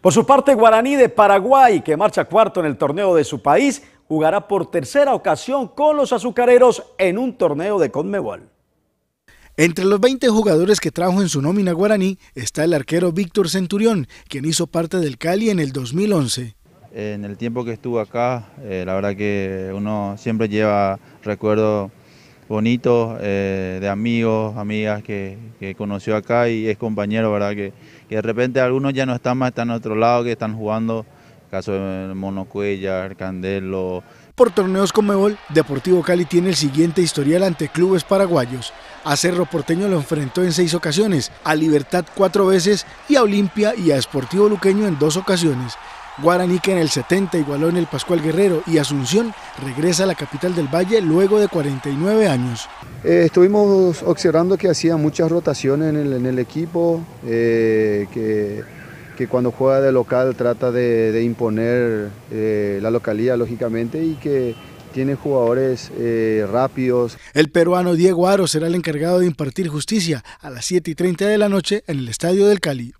Por su parte, Guaraní de Paraguay, que marcha cuarto en el torneo de su país, jugará por tercera ocasión con los azucareros en un torneo de Conmebol. Entre los 20 jugadores que trajo en su nómina Guaraní está el arquero Víctor Centurión, quien hizo parte del Cali en el 2011. En el tiempo que estuvo acá, eh, la verdad que uno siempre lleva recuerdo Bonito, eh, de amigos, amigas que, conoció acá y es compañero, ¿verdad? Que, de repente algunos ya no están más, están a otro lado, que están jugando, caso de Monocuella, Candelo. Por torneos Mebol, Deportivo Cali tiene el siguiente historial ante clubes paraguayos. A Cerro Porteño lo enfrentó en seis ocasiones, a Libertad cuatro veces y a Olimpia y a Esportivo Luqueño en dos ocasiones que en el 70 igualó en el Pascual Guerrero y Asunción regresa a la capital del Valle luego de 49 años. Eh, estuvimos observando que hacía muchas rotaciones en el, equipo, eh, que, cuando juega de local trata de, imponer eh, la localidad lógicamente y que tiene jugadores rápidos. El peruano Diego Aro será el encargado de impartir justicia a las 7 y 30 de la noche en el Estadio del Cali.